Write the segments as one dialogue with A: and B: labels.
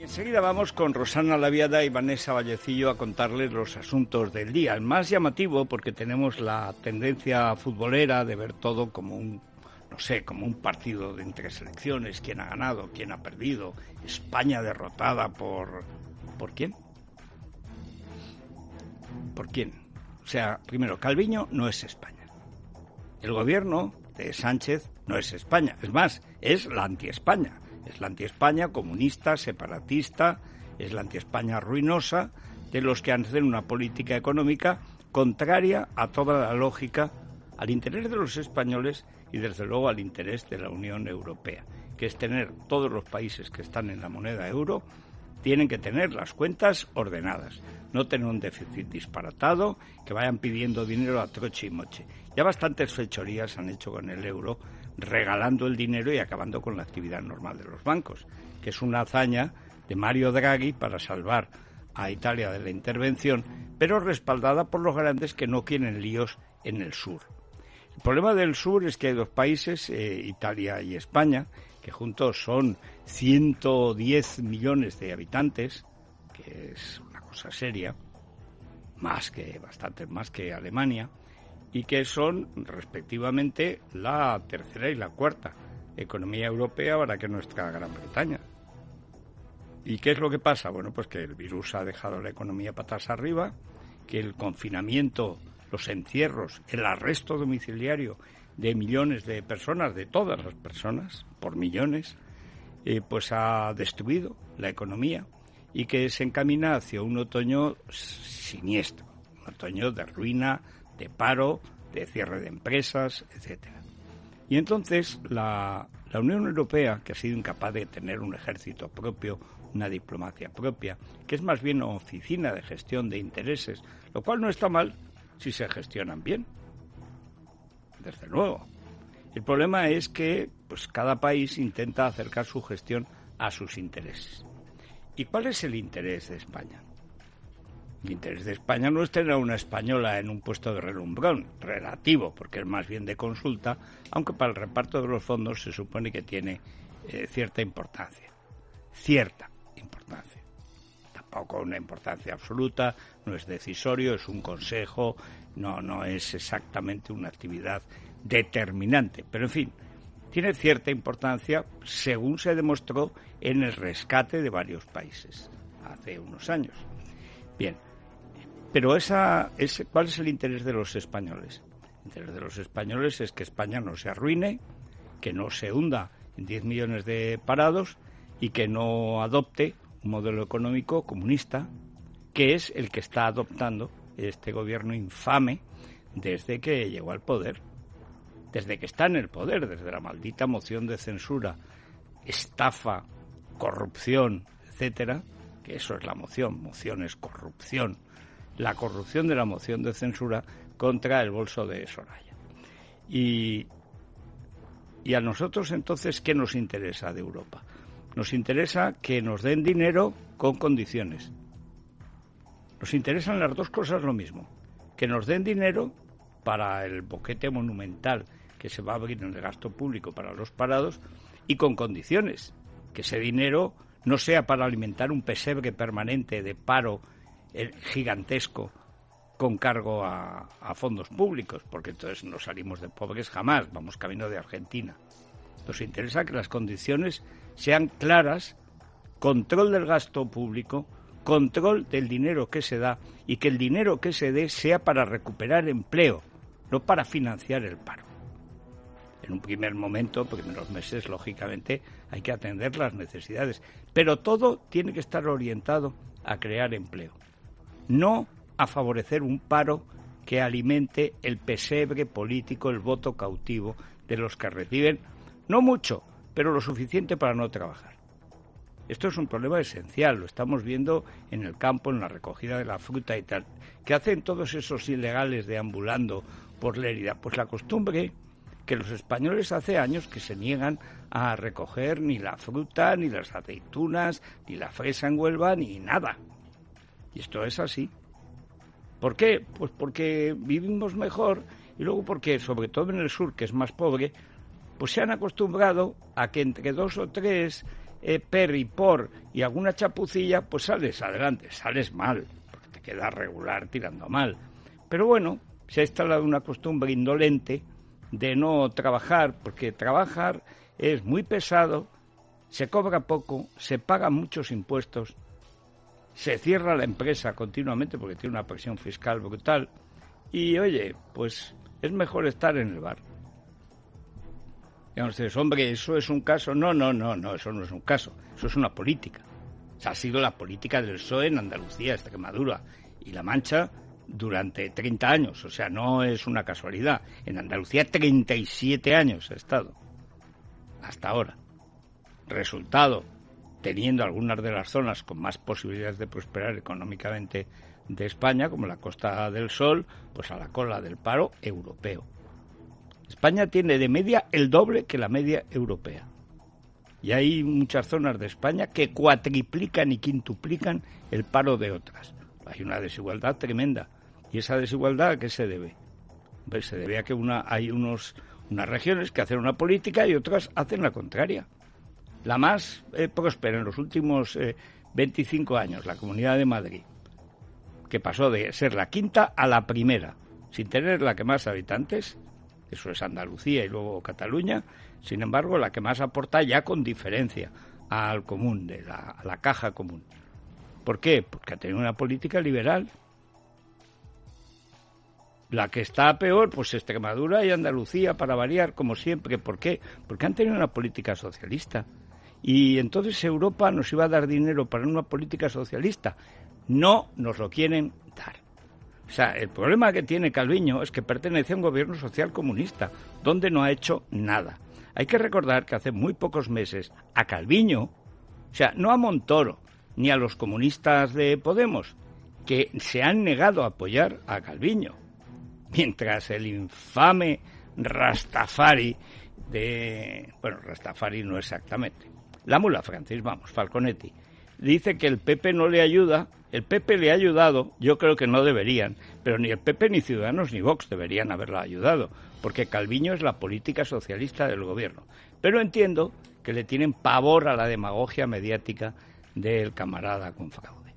A: Enseguida vamos con Rosana Laviada y Vanessa Vallecillo a contarles los asuntos del día. El más llamativo porque tenemos la tendencia futbolera de ver todo como un, no sé, como un partido de entre selecciones, quién ha ganado, quién ha perdido, España derrotada por... ¿Por quién? ¿Por quién? O sea, primero, Calviño no es España. El gobierno de Sánchez no es España. Es más, es la anti-España es la anti-España comunista, separatista, es la anti-España ruinosa de los que hacen una política económica contraria a toda la lógica al interés de los españoles y desde luego al interés de la Unión Europea, que es tener todos los países que están en la moneda euro tienen que tener las cuentas ordenadas, no tener un déficit disparatado, que vayan pidiendo dinero a troche y moche. Ya bastantes fechorías han hecho con el euro regalando el dinero y acabando con la actividad normal de los bancos, que es una hazaña de Mario Draghi para salvar a Italia de la intervención, pero respaldada por los grandes que no quieren líos en el sur. El problema del sur es que hay dos países, eh, Italia y España, que juntos son 110 millones de habitantes, que es una cosa seria, más que bastante más que Alemania, y que son respectivamente la tercera y la cuarta economía europea para que nuestra Gran Bretaña. ¿Y qué es lo que pasa? Bueno, pues que el virus ha dejado la economía patas arriba, que el confinamiento, los encierros, el arresto domiciliario de millones de personas, de todas las personas, por millones, eh, pues ha destruido la economía y que se encamina hacia un otoño siniestro, un otoño de ruina, de paro, de cierre de empresas, etcétera. Y entonces la, la Unión Europea, que ha sido incapaz de tener un ejército propio, una diplomacia propia, que es más bien una oficina de gestión de intereses, lo cual no está mal si se gestionan bien. Desde luego. El problema es que pues, cada país intenta acercar su gestión a sus intereses. ¿Y cuál es el interés de España? El Interés de España no es tener a una española en un puesto de relumbrón, relativo, porque es más bien de consulta, aunque para el reparto de los fondos se supone que tiene eh, cierta importancia. Cierta importancia. Tampoco una importancia absoluta, no es decisorio, es un consejo, no, no es exactamente una actividad determinante. Pero en fin, tiene cierta importancia según se demostró en el rescate de varios países hace unos años. Bien, pero esa, ¿cuál es el interés de los españoles? El interés de los españoles es que España no se arruine, que no se hunda en 10 millones de parados y que no adopte un modelo económico comunista, que es el que está adoptando este gobierno infame desde que llegó al poder, desde que está en el poder, desde la maldita moción de censura, estafa, corrupción, etcétera, que eso es la moción, moción es corrupción, la corrupción de la moción de censura contra el bolso de Soraya. Y, y a nosotros entonces, ¿qué nos interesa de Europa? Nos interesa que nos den dinero con condiciones. Nos interesan las dos cosas lo mismo. Que nos den dinero para el boquete monumental que se va a abrir en el gasto público para los parados y con condiciones. Que ese dinero no sea para alimentar un pesebre permanente de paro gigantesco con cargo a, fondos públicos, porque entonces no salimos de pobres jamás, vamos camino de Argentina. Nos interesa que las condiciones sean claras, control del gasto público, control del dinero que se da y que el dinero que se dé sea para recuperar empleo, no para financiar el paro. En un primer momento, primeros meses, lógicamente, hay que atender las necesidades, pero todo tiene que estar orientado a crear empleo no a favorecer un paro que alimente el pesebre político, el voto cautivo de los que reciben, no mucho, pero lo suficiente para no trabajar. Esto es un problema esencial, lo estamos viendo en el campo, en la recogida de la fruta y tal. ¿Qué hacen todos esos ilegales deambulando por la herida? Pues la costumbre que los españoles hace años que se niegan a recoger ni la fruta, ni las aceitunas, ni la fresa en Huelva, ni nada. Y esto es así. ¿Por qué? Pues porque vivimos mejor y luego porque, sobre todo en el sur, que es más pobre, pues se han acostumbrado a que entre dos o tres, eh, y por y alguna chapucilla, pues sales adelante, sales mal, porque te queda regular tirando mal. Pero bueno, se ha instalado una costumbre indolente de no trabajar, porque trabajar es muy pesado, se cobra poco, se pagan muchos impuestos se cierra la empresa continuamente porque tiene una presión fiscal brutal. Y oye, pues es mejor estar en el bar. Y ustedes, hombre, eso es un caso. No, no, no, no, eso no es un caso. Eso es una política. O ha sido la política del PSOE en Andalucía, Extremadura y La Mancha durante 30 años. O sea, no es una casualidad. En Andalucía 37 años ha estado. Hasta ahora. Resultado, teniendo algunas de las zonas con más posibilidades de prosperar económicamente de España, como la Costa del Sol, pues a la cola del paro europeo. España tiene de media el doble que la media europea. Y hay muchas zonas de España que cuatriplican y quintuplican el paro de otras. Hay una desigualdad tremenda. ¿Y esa desigualdad a qué se debe? Pues se debe a que una, hay unos, unas regiones que hacen una política y otras hacen la contraria la más eh, próspera en los últimos 25 eh, años, la Comunidad de Madrid, que pasó de ser la quinta a la primera, sin tener la que más habitantes, eso es Andalucía y luego Cataluña, sin embargo, la que más aporta ya con diferencia al común, de la, a la caja común. ¿Por qué? Porque ha tenido una política liberal. La que está peor, pues Extremadura y Andalucía, para variar, como siempre. ¿Por qué? Porque han tenido una política socialista y entonces Europa nos iba a dar dinero para una política socialista. No nos lo quieren dar. O sea, el problema que tiene Calviño es que pertenece a un gobierno social comunista, donde no ha hecho nada. Hay que recordar que hace muy pocos meses a Calviño, o sea, no a Montoro ni a los comunistas de Podemos, que se han negado a apoyar a Calviño, mientras el infame Rastafari de... Bueno, Rastafari no exactamente, la mula Francis, vamos, Falconetti, dice que el PP no le ayuda, el PP le ha ayudado, yo creo que no deberían, pero ni el PP ni Ciudadanos ni Vox deberían haberla ayudado, porque Calviño es la política socialista del gobierno. Pero entiendo que le tienen pavor a la demagogia mediática del camarada con fraude.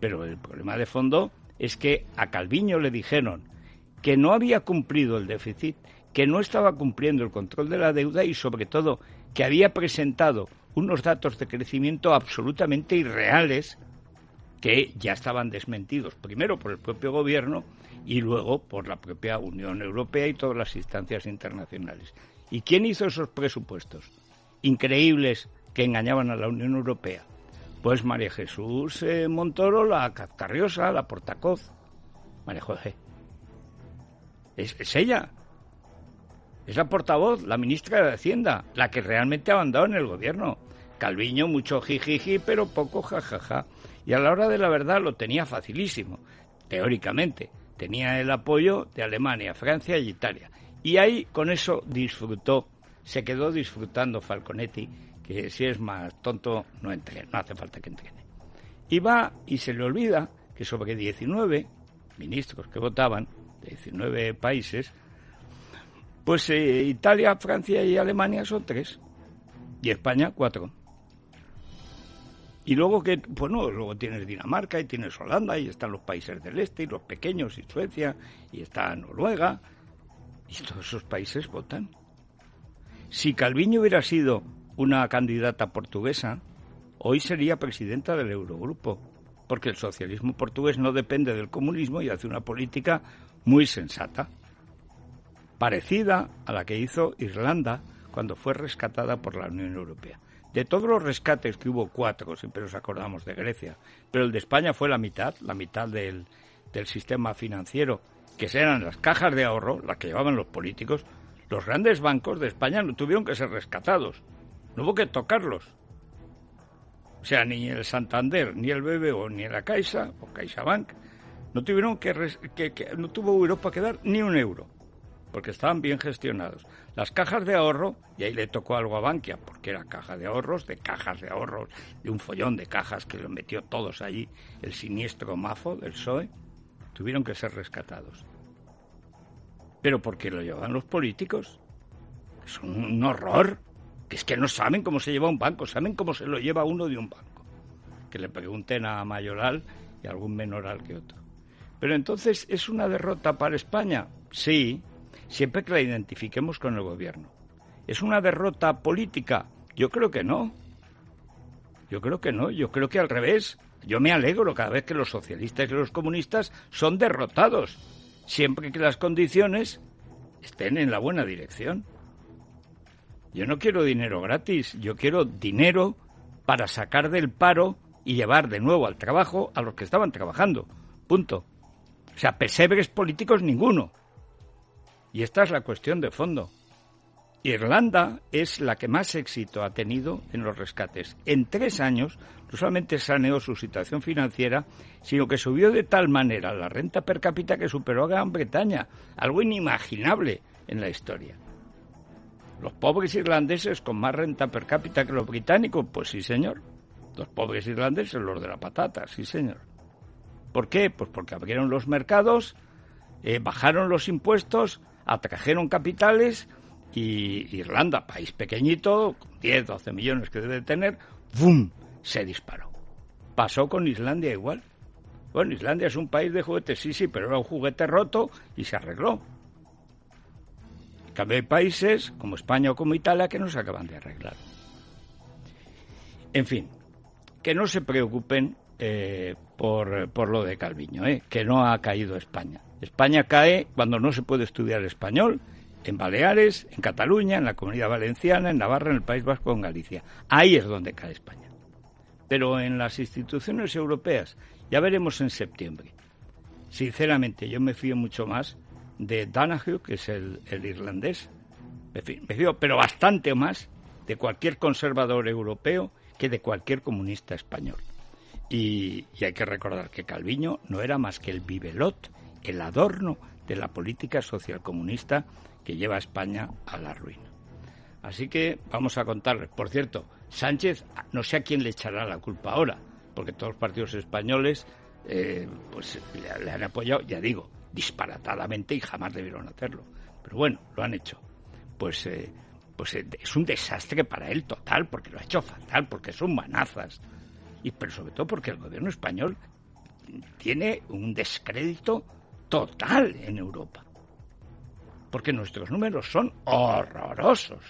A: Pero el problema de fondo es que a Calviño le dijeron que no había cumplido el déficit, que no estaba cumpliendo el control de la deuda y sobre todo que había presentado unos datos de crecimiento absolutamente irreales que ya estaban desmentidos, primero por el propio gobierno y luego por la propia Unión Europea y todas las instancias internacionales. ¿Y quién hizo esos presupuestos increíbles que engañaban a la Unión Europea? Pues María Jesús eh, Montoro, la Cazcarriosa, la Portacoz. María José. es ella es la portavoz, la ministra de Hacienda, la que realmente ha andado en el gobierno. Calviño mucho jijiji, pero poco jajaja. Y a la hora de la verdad lo tenía facilísimo, teóricamente. Tenía el apoyo de Alemania, Francia y Italia. Y ahí con eso disfrutó, se quedó disfrutando Falconetti, que si es más tonto no entre, no hace falta que entrene. Y va y se le olvida que sobre 19 ministros que votaban, de 19 países, pues eh, Italia, Francia y Alemania son tres. Y España, cuatro. Y luego que, pues luego tienes Dinamarca y tienes Holanda y están los países del este y los pequeños y Suecia y está Noruega. Y todos esos países votan. Si Calviño hubiera sido una candidata portuguesa, hoy sería presidenta del Eurogrupo, porque el socialismo portugués no depende del comunismo y hace una política muy sensata parecida a la que hizo Irlanda cuando fue rescatada por la Unión Europea. De todos los rescates que hubo, cuatro, siempre nos acordamos de Grecia, pero el de España fue la mitad, la mitad del, del sistema financiero, que eran las cajas de ahorro, las que llevaban los políticos, los grandes bancos de España no tuvieron que ser rescatados, no hubo que tocarlos. O sea, ni el Santander, ni el BBO, ni la Caixa o CaixaBank, no tuvieron que, que, no tuvo Europa que dar ni un euro porque estaban bien gestionados. Las cajas de ahorro, y ahí le tocó algo a Bankia, porque era caja de ahorros, de cajas de ahorros, de un follón de cajas que lo metió todos allí, el siniestro mafo del PSOE, tuvieron que ser rescatados. Pero porque lo llevan los políticos. Es un, horror. Que es que no saben cómo se lleva un banco, saben cómo se lo lleva uno de un banco. Que le pregunten a mayoral y a algún menoral que otro. Pero entonces, ¿es una derrota para España? Sí, siempre que la identifiquemos con el gobierno. ¿Es una derrota política? Yo creo que no. Yo creo que no. Yo creo que al revés. Yo me alegro cada vez que los socialistas y los comunistas son derrotados, siempre que las condiciones estén en la buena dirección. Yo no quiero dinero gratis, yo quiero dinero para sacar del paro y llevar de nuevo al trabajo a los que estaban trabajando. Punto. O sea, pesebres políticos ninguno. Y esta es la cuestión de fondo. Irlanda es la que más éxito ha tenido en los rescates. En tres años no solamente saneó su situación financiera, sino que subió de tal manera la renta per cápita que superó a Gran Bretaña, algo inimaginable en la historia. Los pobres irlandeses con más renta per cápita que los británicos, pues sí señor. Los pobres irlandeses, los de la patata, sí señor. ¿Por qué? Pues porque abrieron los mercados, eh, bajaron los impuestos, atrajeron capitales y Irlanda, país pequeñito, con 10, 12 millones que debe tener, ¡bum! se disparó. Pasó con Islandia igual. Bueno, Islandia es un país de juguetes, sí, sí, pero era un juguete roto y se arregló. En países como España o como Italia que no se acaban de arreglar. En fin, que no se preocupen eh, por, por, lo de Calviño, eh, que no ha caído España. España cae cuando no se puede estudiar español en Baleares, en Cataluña, en la Comunidad Valenciana, en Navarra, en el País Vasco, en Galicia. Ahí es donde cae España. Pero en las instituciones europeas, ya veremos en septiembre. Sinceramente, yo me fío mucho más de Danahue, que es el, irlandés, me fío, me fío, pero bastante más de cualquier conservador europeo que de cualquier comunista español. Y, hay que recordar que Calviño no era más que el bibelot el adorno de la política socialcomunista que lleva a España a la ruina. Así que vamos a contarles. Por cierto, Sánchez no sé a quién le echará la culpa ahora, porque todos los partidos españoles eh, pues le, han apoyado, ya digo, disparatadamente y jamás debieron hacerlo. Pero bueno, lo han hecho. Pues, eh, pues eh, es un desastre para él total, porque lo ha hecho fatal, porque son manazas. Y pero sobre todo porque el gobierno español tiene un descrédito total en Europa. Porque nuestros números son horrorosos.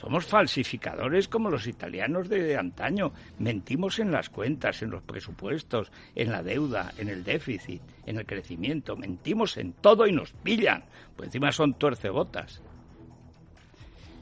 A: Somos falsificadores como los italianos de antaño. Mentimos en las cuentas, en los presupuestos, en la deuda, en el déficit, en el crecimiento. Mentimos en todo y nos pillan. por encima son tuercebotas.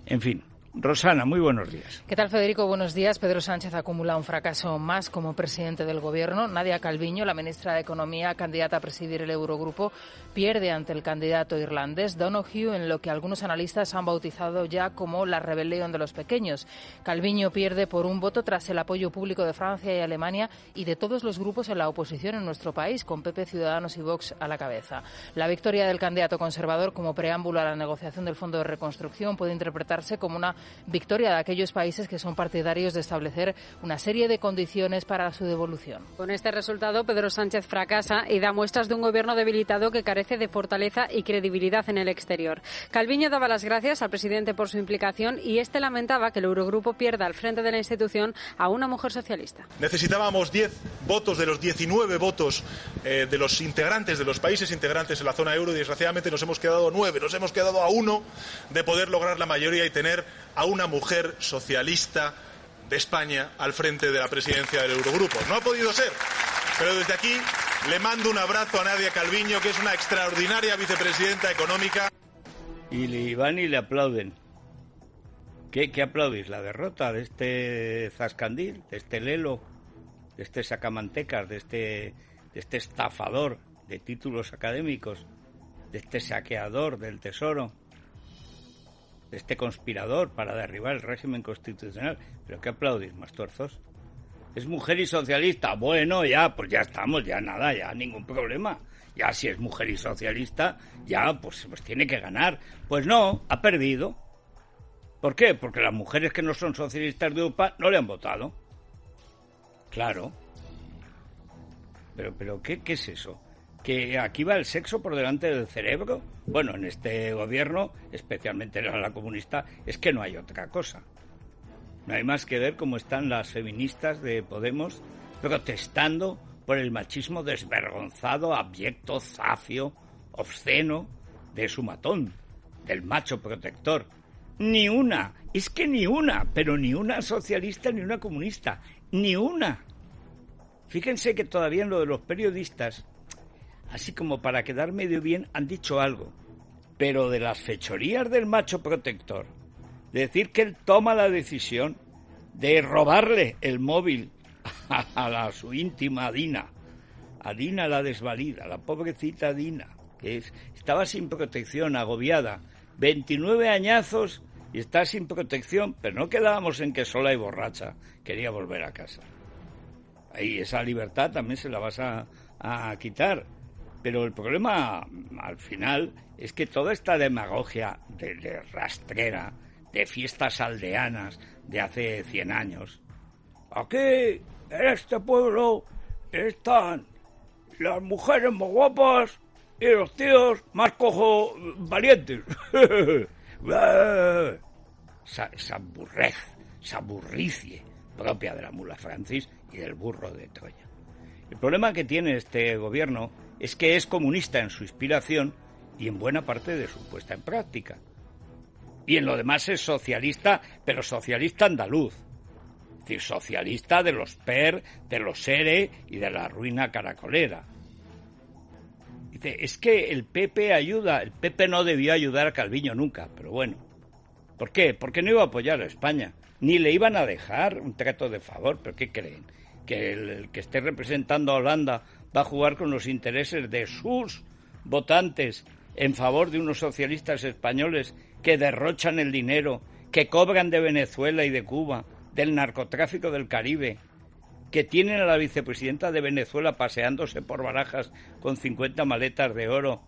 A: En fin, Rosana, muy buenos días.
B: ¿Qué tal, Federico? Buenos días. Pedro Sánchez acumula un fracaso más como presidente del Gobierno. Nadia Calviño, la ministra de Economía, candidata a presidir el Eurogrupo, pierde ante el candidato irlandés Donoghue en lo que algunos analistas han bautizado ya como la rebelión de los pequeños. Calviño pierde por un voto tras el apoyo público de Francia y Alemania y de todos los grupos en la oposición en nuestro país, con PP, Ciudadanos y Vox a la cabeza. La victoria del candidato conservador como preámbulo a la negociación del Fondo de Reconstrucción puede interpretarse como una victoria de aquellos países que son partidarios de establecer una serie de condiciones para su devolución. Con este resultado, Pedro Sánchez fracasa y da muestras de un gobierno debilitado que carece de fortaleza y credibilidad en el exterior. Calviño daba las gracias al presidente por su implicación y este lamentaba que el Eurogrupo pierda al frente de la institución a una mujer socialista. Necesitábamos 10 votos de los 19 votos eh, de los integrantes, de los países integrantes en la zona euro y desgraciadamente nos hemos quedado nueve, nos hemos quedado a uno de poder lograr la mayoría y tener a una mujer socialista de España al frente de la presidencia del Eurogrupo. No ha podido ser. Pero desde aquí le mando un abrazo a Nadia Calviño, que es una extraordinaria vicepresidenta económica.
A: Y le van y le aplauden. ¿Qué, aplaudís? ¿La derrota de este Zascandil, de este Lelo, de este sacamantecas, de este, este estafador de títulos académicos, de este saqueador del tesoro? este conspirador para derribar el régimen constitucional. ¿Pero qué aplaudís, más Es mujer y socialista. Bueno, ya, pues ya estamos, ya nada, ya ningún problema. Ya si es mujer y socialista, ya, pues, pues tiene que ganar. Pues no, ha perdido. ¿Por qué? Porque las mujeres que no son socialistas de UPA no le han votado. Claro. Pero, pero ¿qué, qué es eso? que aquí va el sexo por delante del cerebro. Bueno, en este gobierno, especialmente en la comunista, es que no hay otra cosa. No hay más que ver cómo están las feministas de Podemos protestando por el machismo desvergonzado, abyecto, zafio, obsceno de su matón, del macho protector. Ni una, es que ni una, pero ni una socialista ni una comunista, ni una. Fíjense que todavía en lo de los periodistas así como para quedar medio bien, han dicho algo. Pero de las fechorías del macho protector, decir que él toma la decisión de robarle el móvil a, la, su íntima Dina, a Dina la desvalida, la pobrecita Dina, que es, estaba sin protección, agobiada, 29 añazos y está sin protección, pero no quedábamos en que sola y borracha quería volver a casa. Y esa libertad también se la vas a, a quitar. Pero el problema al final es que toda esta demagogia de, rastrera, de fiestas aldeanas de hace 100 años, aquí, en este pueblo, están las mujeres más guapas y los tíos más cojo valientes. esa, esa burrez, esa propia de la mula Francis y del burro de Troya. El problema que tiene este gobierno es que es comunista en su inspiración y en buena parte de su puesta en práctica. Y en lo demás es socialista, pero socialista andaluz. Es decir, socialista de los PER, de los ERE y de la ruina caracolera. Dice, es que el PP ayuda, el PP no debió ayudar a Calviño nunca, pero bueno. ¿Por qué? Porque no iba a apoyar a España, ni le iban a dejar un trato de favor, pero ¿qué creen? ¿Que el, el que esté representando a Holanda va a jugar con los intereses de sus votantes en favor de unos socialistas españoles que derrochan el dinero, que cobran de Venezuela y de Cuba, del narcotráfico del Caribe, que tienen a la vicepresidenta de Venezuela paseándose por barajas con 50 maletas de oro,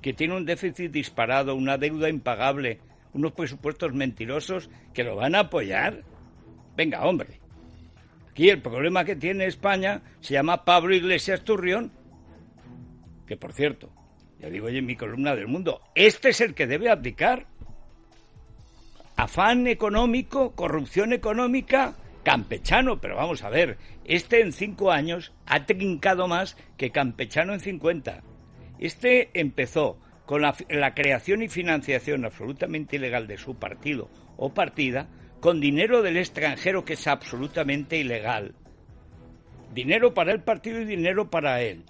A: que tiene un déficit disparado, una deuda impagable, unos presupuestos mentirosos que lo van a apoyar. Venga, hombre. Aquí el problema que tiene España se llama Pablo Iglesias Turrión, que por cierto, ya digo yo en mi columna del mundo, este es el que debe abdicar. Afán económico, corrupción económica, campechano, pero vamos a ver, este en cinco años ha trincado más que campechano en 50. Este empezó con la, la creación y financiación absolutamente ilegal de su partido o partida, con dinero del extranjero que es absolutamente ilegal. Dinero para el partido y dinero para él.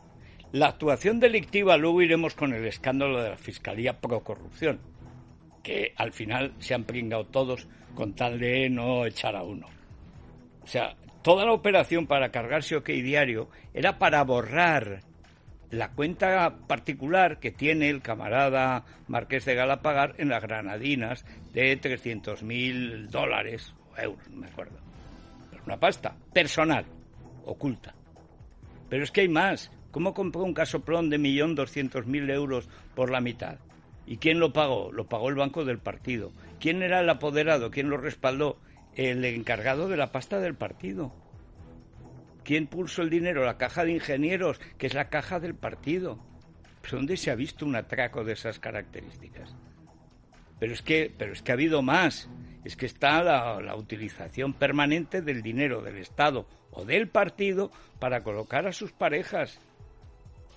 A: La actuación delictiva, luego iremos con el escándalo de la Fiscalía Procorrupción, que al final se han pringado todos con tal de no echar a uno. O sea, toda la operación para cargarse OK Diario era para borrar la cuenta particular que tiene el camarada Marqués de Galapagar en las Granadinas de mil dólares o euros, no me acuerdo. una pasta personal, oculta. Pero es que hay más. ¿Cómo compró un casoplón de 1.200.000 euros por la mitad? ¿Y quién lo pagó? Lo pagó el banco del partido. ¿Quién era el apoderado? ¿Quién lo respaldó? El encargado de la pasta del partido. ¿Quién pulsó el dinero? La caja de ingenieros, que es la caja del partido. Pues, ¿Dónde se ha visto un atraco de esas características? Pero es que, pero es que ha habido más. Es que está la, utilización permanente del dinero del Estado o del partido para colocar a sus parejas,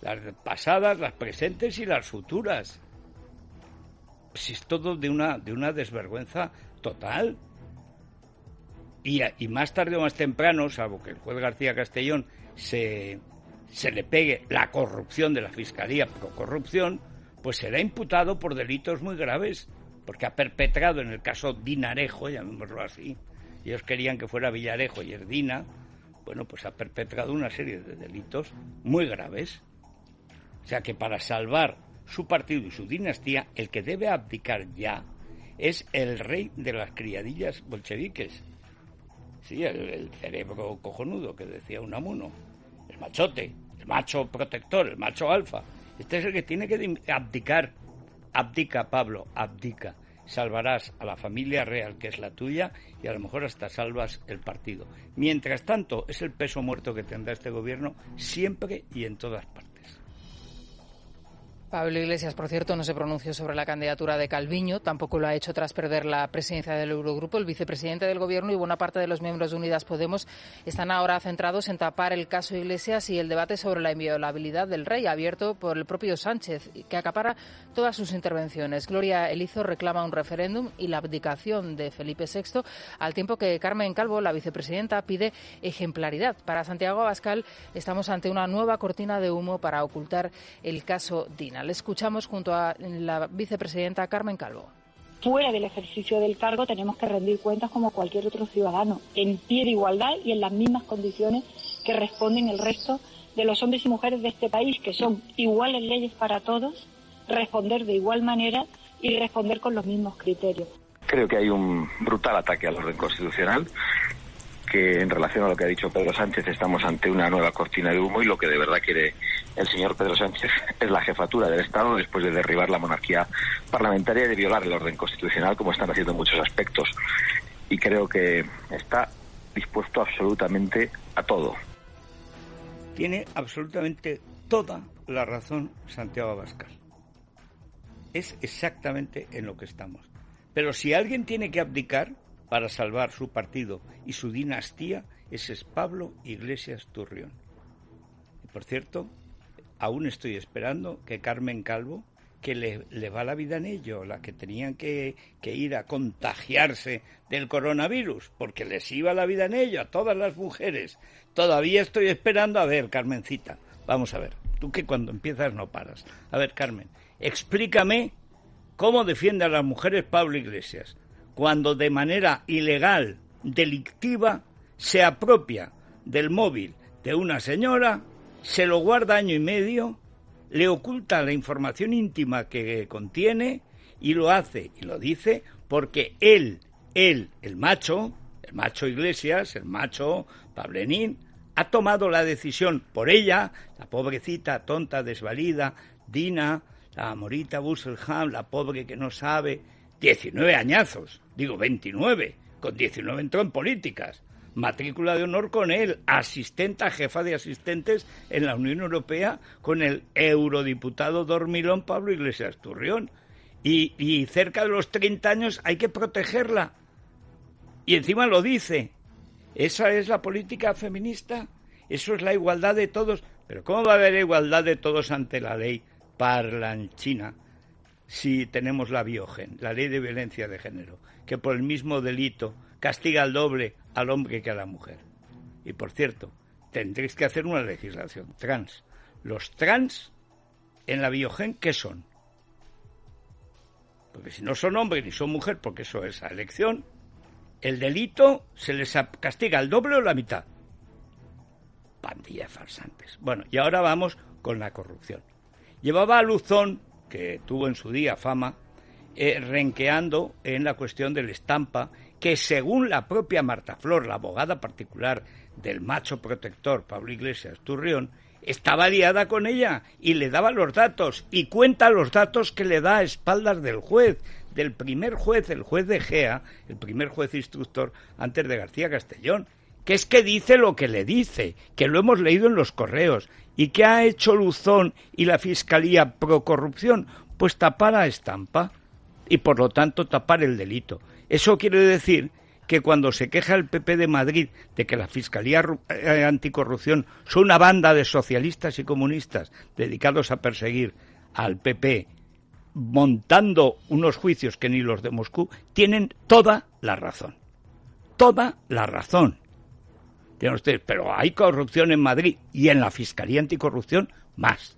A: las pasadas, las presentes y las futuras. Si pues es todo de una, de una desvergüenza total y, más tarde o más temprano, salvo que el juez García Castellón se, le pegue la corrupción de la Fiscalía por corrupción, pues será imputado por delitos muy graves, porque ha perpetrado en el caso Dinarejo, llamémoslo así, ellos querían que fuera Villarejo y Erdina, bueno, pues ha perpetrado una serie de delitos muy graves. O sea que para salvar su partido y su dinastía, el que debe abdicar ya es el rey de las criadillas bolcheviques, Sí, el, cerebro cojonudo que decía Unamuno, el machote, el macho protector, el macho alfa. Este es el que tiene que abdicar. Abdica, Pablo, abdica. Salvarás a la familia real, que es la tuya, y a lo mejor hasta salvas el partido. Mientras tanto, es el peso muerto que tendrá este gobierno siempre y en todas partes.
B: Pablo Iglesias, por cierto, no se pronunció sobre la candidatura de Calviño, tampoco lo ha hecho tras perder la presidencia del Eurogrupo. El vicepresidente del Gobierno y buena parte de los miembros de Unidas Podemos están ahora centrados en tapar el caso Iglesias y el debate sobre la inviolabilidad del rey, abierto por el propio Sánchez, que acapara todas sus intervenciones. Gloria Elizo reclama un referéndum y la abdicación de Felipe VI, al tiempo que Carmen Calvo, la vicepresidenta, pide ejemplaridad. Para Santiago Abascal estamos ante una nueva cortina de humo para ocultar el caso Dina. Escuchamos junto a la vicepresidenta Carmen Calvo fuera del ejercicio del cargo tenemos que rendir cuentas como cualquier otro ciudadano, en pie de igualdad y en las mismas condiciones que responden el resto de los hombres y mujeres de este país, que son iguales leyes para todos, responder de igual manera y responder con los mismos criterios.
A: Creo que hay un brutal ataque al orden constitucional, que en relación a lo que ha dicho Pedro Sánchez estamos ante una nueva cortina de humo y lo que de verdad quiere el señor Pedro Sánchez es la jefatura del Estado después de derribar la monarquía parlamentaria y de violar el orden constitucional, como están haciendo en muchos aspectos. Y creo que está dispuesto absolutamente a todo. Tiene absolutamente toda la razón Santiago Abascal. Es exactamente en lo que estamos. Pero si alguien tiene que abdicar para salvar su partido y su dinastía, ese es Pablo Iglesias Turrión. Y por cierto, aún estoy esperando que Carmen Calvo, que le, va la vida en ello, la que tenían que, que, ir a contagiarse del coronavirus, porque les iba la vida en ello a todas las mujeres. Todavía estoy esperando, a ver, Carmencita, vamos a ver, tú que cuando empiezas no paras. A ver, Carmen, explícame cómo defiende a las mujeres Pablo Iglesias, cuando de manera ilegal, delictiva, se apropia del móvil de una señora se lo guarda año y medio, le oculta la información íntima que contiene y lo hace y lo dice porque él, él, el macho, el macho Iglesias, el macho Pablenín, ha tomado la decisión por ella, la pobrecita, tonta, desvalida, Dina, la morita Busselham, la pobre que no sabe, 19 añazos, digo 29, con 19 entró en políticas matrícula de honor con él, asistenta, jefa de asistentes en la Unión Europea con el eurodiputado dormilón Pablo Iglesias Turrión. Y, cerca de los 30 años hay que protegerla. Y encima lo dice. ¿Esa es la política feminista? ¿Eso es la igualdad de todos? Pero ¿cómo va a haber igualdad de todos ante la ley parlanchina? si tenemos la Biogen, la ley de violencia de género, que por el mismo delito castiga al doble al hombre que a la mujer. Y por cierto, tendréis que hacer una legislación trans. Los trans en la biogen, ¿qué son? Porque si no son hombre ni son mujer, porque eso es la elección, el delito se les castiga el doble o la mitad. pandillas farsantes. Bueno, y ahora vamos con la corrupción. Llevaba a Luzón, que tuvo en su día fama, eh, renqueando en la cuestión del estampa que según la propia Marta Flor, la abogada particular del macho protector Pablo Iglesias Turrión, estaba liada con ella y le daba los datos y cuenta los datos que le da a espaldas del juez, del primer juez, el juez de Gea, el primer juez instructor antes de García Castellón, que es que dice lo que le dice, que lo hemos leído en los correos y que ha hecho Luzón y la Fiscalía pro corrupción, pues tapar a estampa y por lo tanto tapar el delito. Eso quiere decir que cuando se queja el PP de Madrid de que la Fiscalía eh, Anticorrupción son una banda de socialistas y comunistas dedicados a perseguir al PP montando unos juicios que ni los de Moscú, tienen toda la razón. Toda la razón. pero hay corrupción en Madrid y en la Fiscalía Anticorrupción más.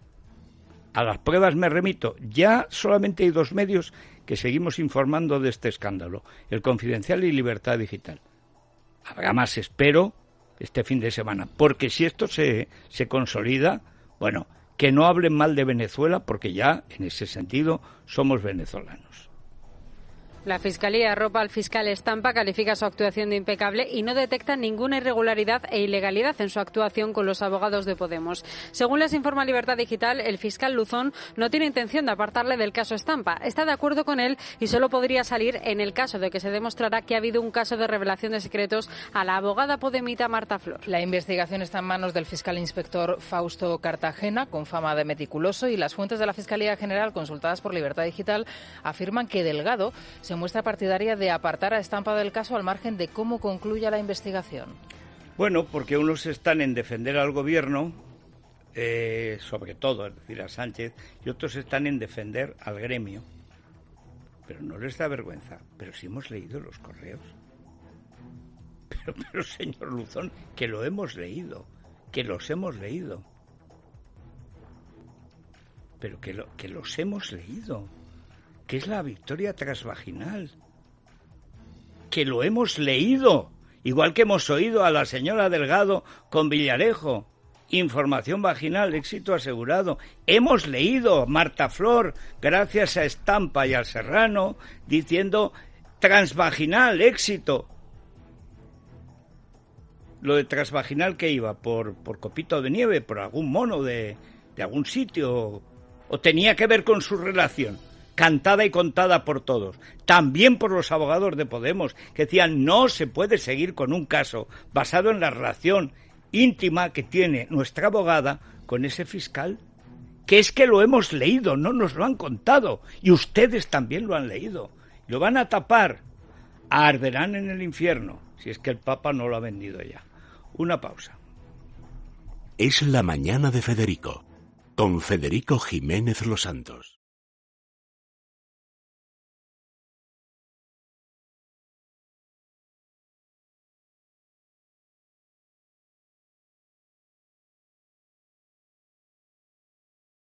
A: A las pruebas me remito. Ya solamente hay dos medios que seguimos informando de este escándalo, el Confidencial y Libertad Digital. Habrá más, espero, este fin de semana, porque si esto se, se consolida, bueno, que no hablen mal de Venezuela, porque ya en ese sentido somos venezolanos.
B: La Fiscalía arropa al fiscal Estampa, califica su actuación de impecable y no detecta ninguna irregularidad e ilegalidad en su actuación con los abogados de Podemos. Según les informa Libertad Digital, el fiscal Luzón no tiene intención de apartarle del caso Estampa. Está de acuerdo con él y solo podría salir en el caso de que se demostrara que ha habido un caso de revelación de secretos a la abogada podemita Marta Flor. La investigación está en manos del fiscal inspector Fausto Cartagena, con fama de meticuloso, y las fuentes de la Fiscalía General consultadas por Libertad Digital afirman que Delgado se muestra partidaria de apartar a estampa del caso al margen de cómo concluya la investigación.
A: Bueno, porque unos están en defender al gobierno, eh, sobre todo, es decir, a Sánchez, y otros están en defender al gremio. Pero no les da vergüenza. Pero si hemos leído los correos. Pero, señor Luzón, que lo hemos leído, que los hemos leído. Pero que, que los hemos leído que es la victoria transvaginal, que lo hemos leído, igual que hemos oído a la señora Delgado con Villarejo. Información vaginal, éxito asegurado. Hemos leído Marta Flor, gracias a Estampa y al Serrano, diciendo transvaginal, éxito. Lo de transvaginal que iba, por, por copito de nieve, por algún mono de, de algún sitio, o tenía que ver con su relación cantada y contada por todos, también por los abogados de Podemos, que decían no se puede seguir con un caso basado en la relación íntima que tiene nuestra abogada con ese fiscal, que es que lo hemos leído, no nos lo han contado, y ustedes también lo han leído. Lo van a tapar, arderán en el infierno, si es que el Papa no lo ha vendido ya. Una pausa. Es la mañana de Federico, con Federico Jiménez Los Santos.